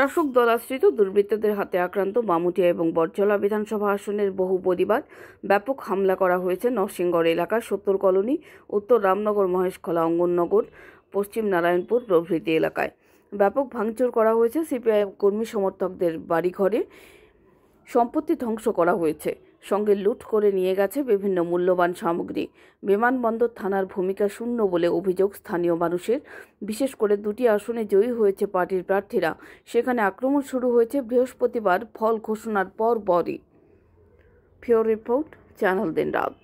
শাসক দল আশ্রিত দুর্বৃত্তদের হাতে আক্রান্ত বামুটিয়া এবং বরচলা বিধানসভা আসনের বহু পরিবার ব্যাপক হামলা করা হয়েছে নরসিংগড় এলাকার সত্তর কলোনি উত্তর রামনগর মহেশখলা অঙ্গননগর পশ্চিম নারায়ণপুর প্রভৃতি এলাকায় ব্যাপক ভাঙচুর করা হয়েছে সিপিআই কর্মী সমর্থকদের বাড়িঘরে সম্পত্তি ধ্বংস করা হয়েছে সঙ্গে লুট করে নিয়ে গেছে বিভিন্ন মূল্যবান সামগ্রী বিমানবন্দর থানার ভূমিকা শূন্য বলে অভিযোগ স্থানীয় মানুষের বিশেষ করে দুটি আসনে জয়ী হয়েছে পার্টির প্রার্থীরা সেখানে আক্রমণ শুরু হয়েছে বৃহস্পতিবার ফল ঘোষণার পর পরই ফিওর রিপোর্ট চ্যানেল দিন রাত